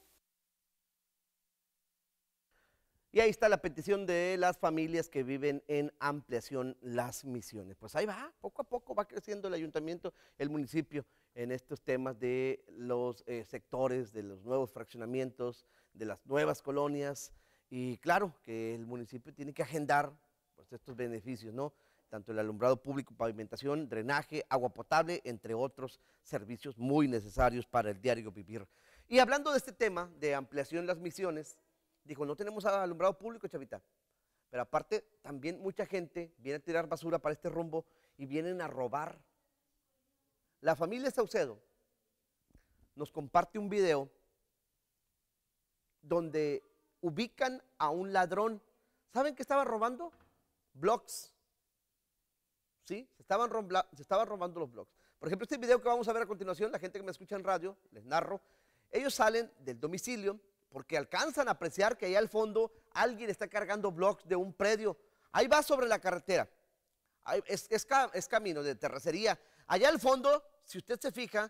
Y ahí está la petición de las familias que viven en ampliación las misiones. Pues ahí va, poco a poco va creciendo el ayuntamiento, el municipio en estos temas de los eh, sectores, de los nuevos fraccionamientos, de las nuevas colonias. Y claro que el municipio tiene que agendar pues, estos beneficios, ¿no? Tanto el alumbrado público, pavimentación, drenaje, agua potable, entre otros servicios muy necesarios para el diario vivir. Y hablando de este tema de ampliación las misiones, Dijo, no tenemos alumbrado público, Chavita. Pero aparte, también mucha gente viene a tirar basura para este rumbo y vienen a robar. La familia Saucedo nos comparte un video donde ubican a un ladrón. ¿Saben qué estaba robando? Blogs. ¿Sí? Se estaban, se estaban robando los blogs. Por ejemplo, este video que vamos a ver a continuación, la gente que me escucha en radio, les narro, ellos salen del domicilio, porque alcanzan a apreciar que allá al fondo alguien está cargando blocks de un predio. Ahí va sobre la carretera. Es, camino de terracería. Allá al fondo, si usted se fija,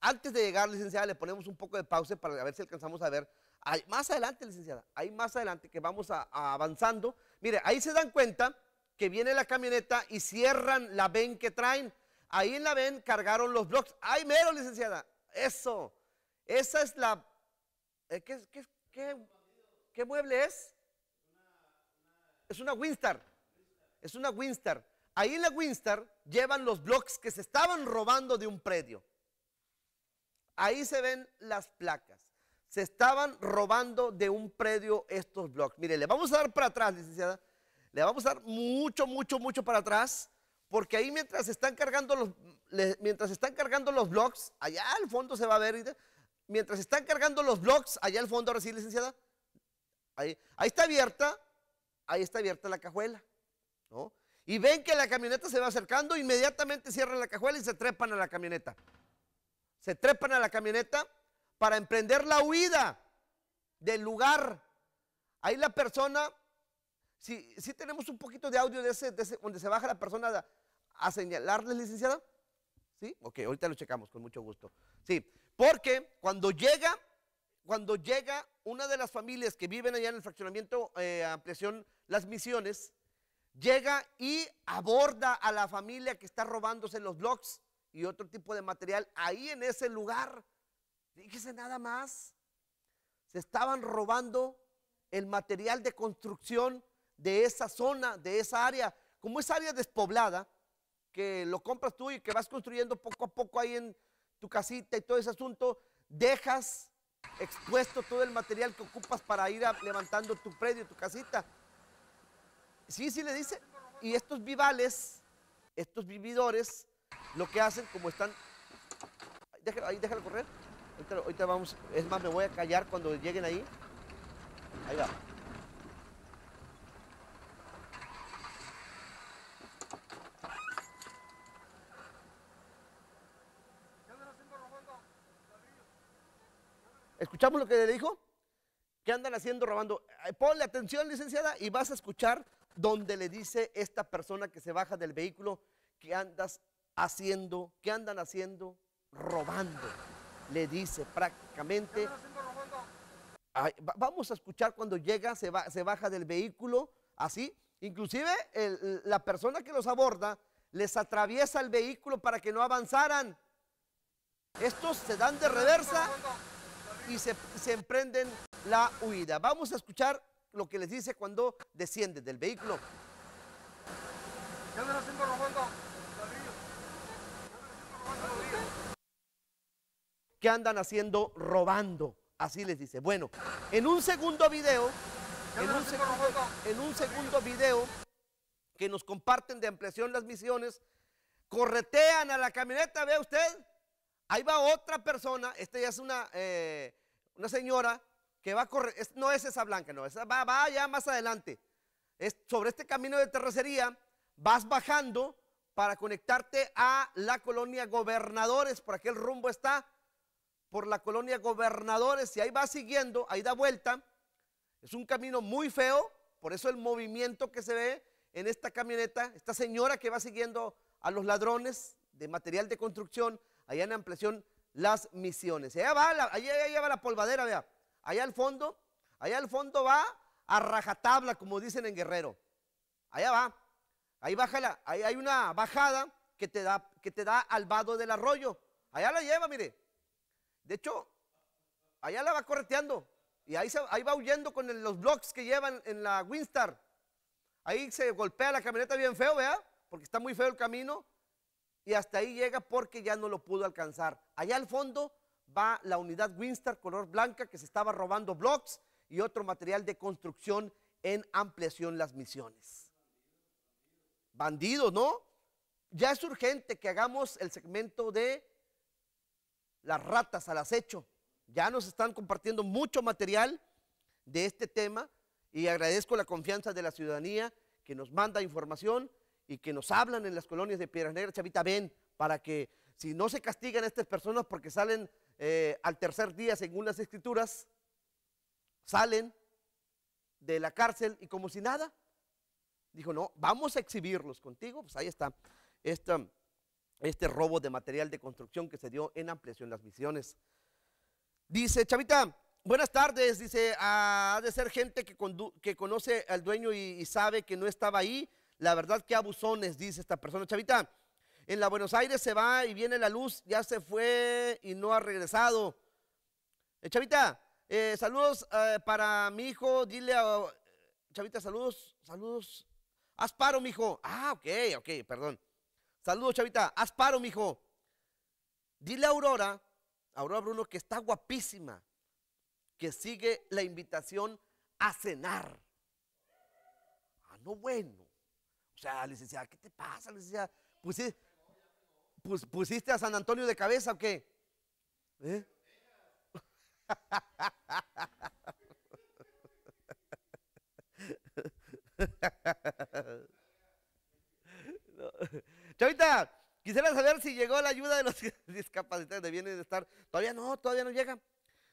antes de llegar, licenciada, le ponemos un poco de pausa para ver si alcanzamos a ver. Ahí, más adelante, licenciada, ahí más adelante que vamos avanzando. Mire, ahí se dan cuenta que viene la camioneta y cierran la ven que traen. Ahí en la ven cargaron los blocks. ¡Ay, mero, licenciada! Eso. Esa es la eh, ¿Qué, qué, mueble es? Es una Winstar. Es una Winstar. Ahí en la Winstar llevan los blocks que se estaban robando de un predio. Ahí se ven las placas. Se estaban robando de un predio estos blocks Mire, le vamos a dar para atrás, licenciada. Le vamos a dar mucho, mucho, mucho para atrás. Porque ahí mientras están cargando los, mientras están cargando los blocks allá al fondo se va a ver mientras están cargando los blogs, allá al fondo, ahora sí, licenciada, ahí, ahí está abierta, ahí está abierta la cajuela, Y ven que la camioneta se va acercando, inmediatamente cierran la cajuela y se trepan a la camioneta. Se trepan a la camioneta para emprender la huida del lugar. Ahí la persona, si, tenemos un poquito de audio de ese, donde se baja la persona a, señalarles, licenciada. ¿Sí? Ok, ahorita lo checamos con mucho gusto. Sí, porque cuando llega, cuando llega una de las familias que viven allá en el fraccionamiento eh, ampliación Las Misiones, llega y aborda a la familia que está robándose los blogs y otro tipo de material ahí en ese lugar. Fíjese nada más. Se estaban robando el material de construcción de esa zona, de esa área. Como esa área despoblada, que lo compras tú y que vas construyendo poco a poco ahí en tu casita y todo ese asunto, dejas expuesto todo el material que ocupas para ir levantando tu predio, tu casita. Sí, sí le dice. Y estos vivales, estos vividores, lo que hacen como están... ahí, déjalo correr. ahorita vamos, es más, me voy a callar cuando lleguen ahí. Ahí va. ¿Escuchamos lo que le dijo? ¿Qué andan haciendo robando? Ponle atención, licenciada, y vas a escuchar donde le dice esta persona que se baja del vehículo, que andas haciendo? ¿Qué andan haciendo? Robando. Le dice prácticamente. vamos a escuchar cuando llega, se, va, se baja del vehículo, así. Inclusive la persona que los aborda les atraviesa el vehículo para que no avanzaran. Estos se dan de reversa y se, emprenden la huida. Vamos a escuchar lo que les dice cuando descienden del vehículo. ¿Qué andan haciendo robando? Así les dice. Bueno, en un segundo video, en un segundo, en un segundo video que nos comparten de ampliación las misiones, corretean a la camioneta, ve usted, Ahí va otra persona, esta ya es una, eh, una señora que va a correr, no es esa blanca, no, esa va, allá más adelante. Es, sobre este camino de terracería vas bajando para conectarte a la colonia Gobernadores, por aquel rumbo está, por la colonia Gobernadores, y ahí va siguiendo, ahí da vuelta. Es un camino muy feo, por eso el movimiento que se ve en esta camioneta, esta señora que va siguiendo a los ladrones de material de construcción, allá en ampliación, las misiones. Allá va la, allá, allá la polvadera, vea. Allá al fondo, allá al fondo va a rajatabla, como dicen en Guerrero. Allá va. Ahí baja ahí hay una bajada que te da, que te da al vado del arroyo. Allá la lleva, mire. De hecho, allá la va correteando. Y ahí, se, ahí va huyendo con los blocks que llevan en la Winstar. Ahí se golpea la camioneta bien feo, vea, porque está muy feo el camino y hasta ahí llega porque ya no lo pudo alcanzar. Allá al fondo va la unidad Winstar color blanca que se estaba robando blocks y otro material de construcción en ampliación las misiones. Bandido, ¿no? Ya es urgente que hagamos el segmento de las ratas al acecho. Ya nos están compartiendo mucho material de este tema y agradezco la confianza de la ciudadanía que nos manda información y que nos hablan en las colonias de Piedras Negras, Chavita, ven, para que si no se castigan estas personas porque salen eh, al tercer día, según las escrituras, salen de la cárcel y como si nada. Dijo, no, vamos a exhibirlos contigo. Pues ahí está este robo de material de construcción que se dio en ampliación las misiones. Dice, Chavita, buenas tardes. Dice, ah, ha de ser gente que, conoce al dueño y sabe que no estaba ahí la verdad que abusones, dice esta persona, chavita. En la Buenos Aires se va y viene la luz, ya se fue y no ha regresado. Eh, chavita, eh, saludos eh, para mi hijo, dile a... Chavita, saludos, saludos. Haz paro, mijo. Ah, ok, ok, perdón. Saludos, Chavita. Asparo, paro, hijo. Dile a Aurora, Aurora Bruno, que está guapísima, que sigue la invitación a cenar. Ah, no, bueno. O sea, licenciada, ¿qué te pasa, licenciada? ¿Pusiste, pues pusiste a San Antonio de cabeza o qué? ¿Eh? [LAUGHS] Chavita, quisiera saber si llegó la ayuda de los [LAUGHS] discapacitados de estar. Todavía no, todavía no llega.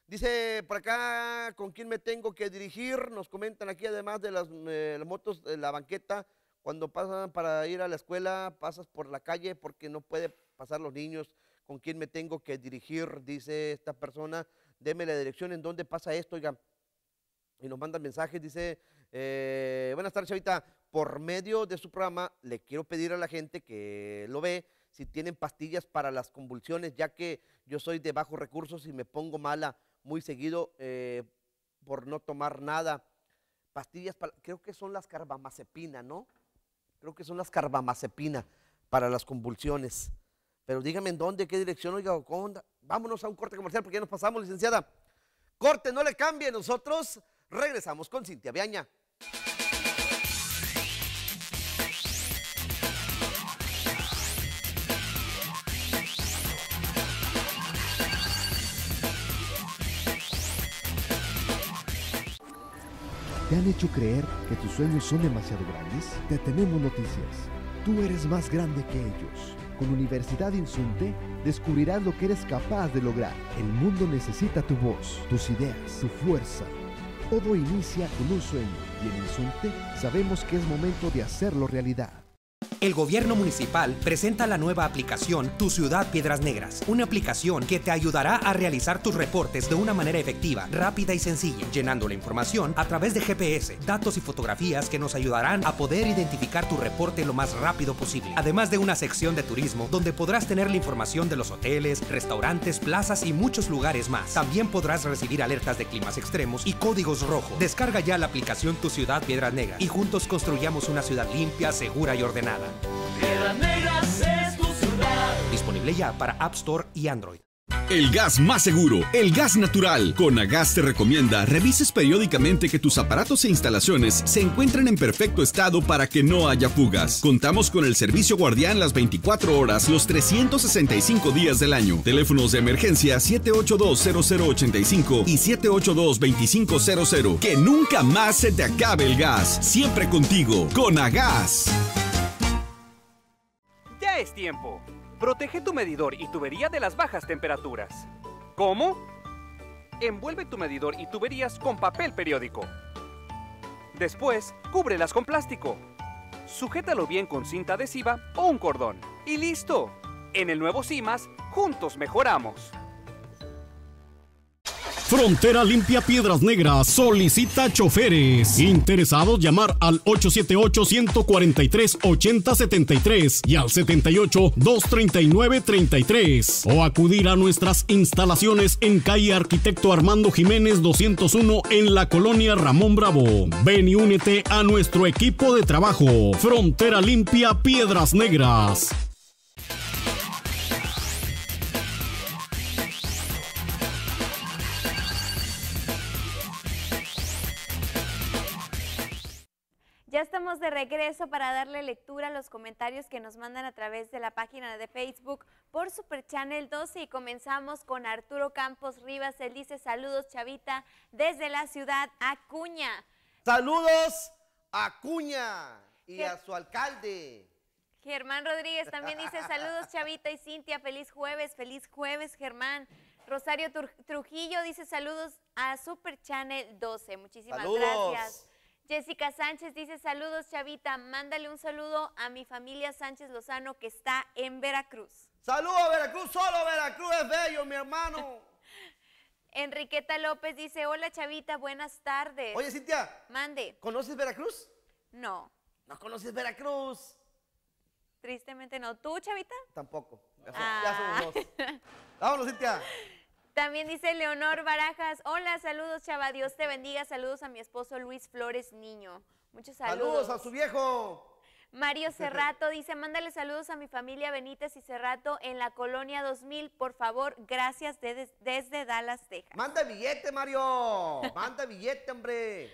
Dice por acá, ¿con quién me tengo que dirigir? Nos comentan aquí, además de las, eh, las motos, de eh, la banqueta, cuando pasan para ir a la escuela, pasas por la calle porque no puede pasar los niños. ¿Con quién me tengo que dirigir? Dice esta persona. Deme la dirección en dónde pasa esto. Oiga, y nos mandan mensajes. Dice, eh, buenas tardes, Chavita. Por medio de su programa, le quiero pedir a la gente que lo ve si tienen pastillas para las convulsiones, ya que yo soy de bajos recursos y me pongo mala muy seguido eh, por no tomar nada. Pastillas, para, creo que son las carbamazepina, ¿no? creo que son las carbamazepina para las convulsiones. Pero dígame en dónde, qué dirección, oiga, onda? Vámonos a un corte comercial porque ya nos pasamos, licenciada. Corte, no le cambie. Nosotros regresamos con Cintia Viaña. ¿Te han hecho creer que tus sueños son demasiado grandes? Te tenemos noticias. Tú eres más grande que ellos. Con Universidad Insunte descubrirás lo que eres capaz de lograr. El mundo necesita tu voz, tus ideas, tu fuerza. Todo inicia con un sueño y en Insunte sabemos que es momento de hacerlo realidad. El gobierno municipal presenta la nueva aplicación Tu Ciudad Piedras Negras, una aplicación que te ayudará a realizar tus reportes de una manera efectiva, rápida y sencilla, llenando la información a través de GPS, datos y fotografías que nos ayudarán a poder identificar tu reporte lo más rápido posible. Además de una sección de turismo donde podrás tener la información de los hoteles, restaurantes, plazas y muchos lugares más. También podrás recibir alertas de climas extremos y códigos rojos. Descarga ya la aplicación Tu Ciudad Piedras Negras y juntos construyamos una ciudad limpia, segura y ordenada es ciudad. Disponible ya para App Store y Android. El gas más seguro, el gas natural. Conagas te recomienda revises periódicamente que tus aparatos e instalaciones se encuentren en perfecto estado para que no haya fugas. Contamos con el servicio guardián las 24 horas, los 365 días del año. Teléfonos de emergencia 782-0085 y 782-2500. Que nunca más se te acabe el gas. Siempre contigo, Conagas es tiempo. Protege tu medidor y tubería de las bajas temperaturas. ¿Cómo? Envuelve tu medidor y tuberías con papel periódico. Después, cúbrelas con plástico. Sujétalo bien con cinta adhesiva o un cordón. ¡Y listo! En el nuevo CIMAS, juntos mejoramos. Frontera Limpia Piedras Negras solicita choferes. Interesados llamar al 878-143-8073 y al 78-239-33 o acudir a nuestras instalaciones en calle Arquitecto Armando Jiménez 201 en la colonia Ramón Bravo. Ven y únete a nuestro equipo de trabajo. Frontera Limpia Piedras Negras. de regreso para darle lectura a los comentarios que nos mandan a través de la página de Facebook por Super Channel 12 y comenzamos con Arturo Campos Rivas. Él dice saludos Chavita desde la ciudad Acuña. Saludos a Acuña y a su alcalde. Germán Rodríguez también dice [LAUGHS] saludos Chavita y Cintia, feliz jueves, feliz jueves Germán. Rosario Trujillo dice saludos a Super Channel 12. Muchísimas gracias. Jessica Sánchez dice saludos Chavita, mándale un saludo a mi familia Sánchez Lozano que está en Veracruz. Saludos Veracruz, solo Veracruz es bello, mi hermano. [LAUGHS] Enriqueta López dice, hola Chavita, buenas tardes. Oye Cintia. Mande. ¿Conoces Veracruz? No. ¿No conoces Veracruz? Tristemente no. ¿Tú, Chavita? Tampoco. Ah. somos dos. [LAUGHS] Vámonos, Cintia. También dice Leonor Barajas, hola, saludos chava, Dios te bendiga, saludos a mi esposo Luis Flores Niño. Muchos saludos. Saludos a su viejo. Mario Cerrato dice, mándale saludos a mi familia Benítez y Cerrato en la Colonia 2000, por favor, gracias desde Dallas, Texas. Manda billete, Mario, manda billete, hombre.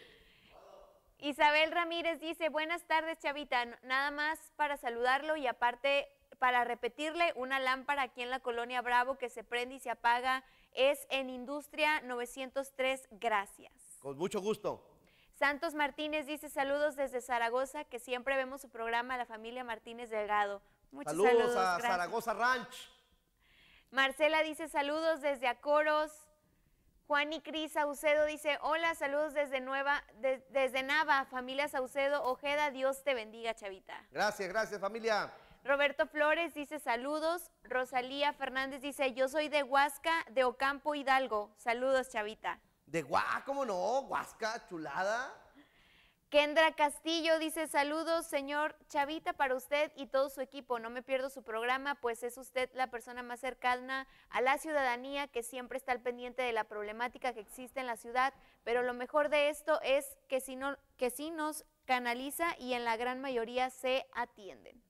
Isabel Ramírez dice, buenas tardes, Chavita, nada más para saludarlo y aparte para repetirle una lámpara aquí en la Colonia Bravo que se prende y se apaga es en Industria 903. Gracias. Con mucho gusto. Santos Martínez dice saludos desde Zaragoza, que siempre vemos su programa La familia Martínez Delgado. Muchos saludos, a Zaragoza Ranch. Marcela dice saludos desde Acoros. Juan y Cris Saucedo dice, hola, saludos desde Nueva, desde Nava, familia Saucedo Ojeda, Dios te bendiga, Chavita. Gracias, gracias, familia. Roberto Flores dice saludos. Rosalía Fernández dice, yo soy de Huasca, de Ocampo Hidalgo. Saludos, chavita. De Huasca, ah, ¿cómo no? Huasca, chulada. Kendra Castillo dice saludos, señor Chavita, para usted y todo su equipo. No me pierdo su programa, pues es usted la persona más cercana a la ciudadanía que siempre está al pendiente de la problemática que existe en la ciudad. Pero lo mejor de esto es que si no, que sí nos canaliza y en la gran mayoría se atienden.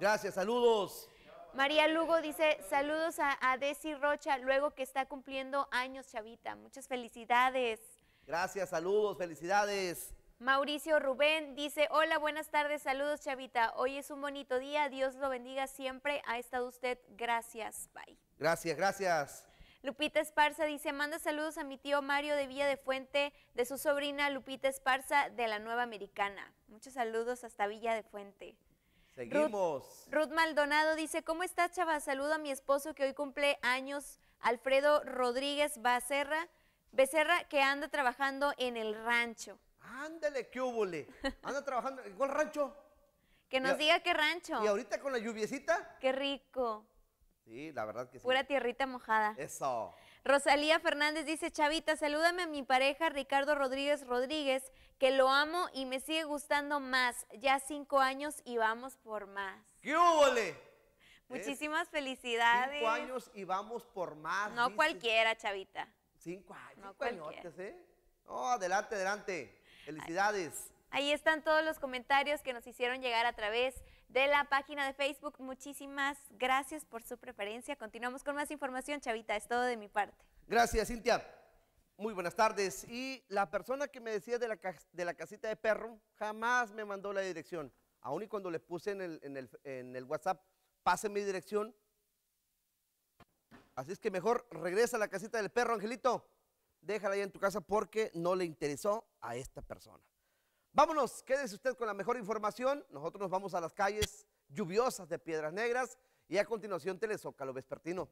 Gracias, saludos. María Lugo dice, saludos a, Desi Rocha, luego que está cumpliendo años, Chavita. Muchas felicidades. Gracias, saludos, felicidades. Mauricio Rubén dice, hola, buenas tardes, saludos, Chavita. Hoy es un bonito día, Dios lo bendiga siempre. Ha estado usted, gracias, bye. Gracias, gracias. Lupita Esparza dice, manda saludos a mi tío Mario de Villa de Fuente, de su sobrina Lupita Esparza de la Nueva Americana. Muchos saludos hasta Villa de Fuente. Seguimos. Ruth, Maldonado dice, ¿cómo estás, chava? Saludo a mi esposo que hoy cumple años, Alfredo Rodríguez Becerra, Becerra que anda trabajando en el rancho. Ándale, qué óvole. Anda trabajando, ¿en el rancho? Que nos diga qué rancho. Y ahorita con la lluviecita. Qué rico. Sí, la verdad que sí. Pura tierrita mojada. Eso. Rosalía Fernández dice, Chavita, salúdame a mi pareja Ricardo Rodríguez Rodríguez, que lo amo y me sigue gustando más. Ya cinco años y vamos por más. ¡Qué húbole! Muchísimas felicidades. Cinco años y vamos por más. No cualquiera, chavita. Cinco años. No cualquiera. ¿eh? adelante, adelante. Felicidades. ahí están todos los comentarios que nos hicieron llegar a través de la página de Facebook. Muchísimas gracias por su preferencia. Continuamos con más información, Chavita. Es todo de mi parte. Gracias, Cintia. Muy buenas tardes. Y la persona que me decía de la, de la casita de perro jamás me mandó la dirección. Aún y cuando le puse en el, WhatsApp, pase mi dirección. Así es que mejor regresa a la casita del perro, Angelito. Déjala ahí en tu casa porque no le interesó a esta persona. Vámonos, quédese usted con la mejor información. Nosotros nos vamos a las calles lluviosas de Piedras Negras y a continuación Telezócalo Vespertino.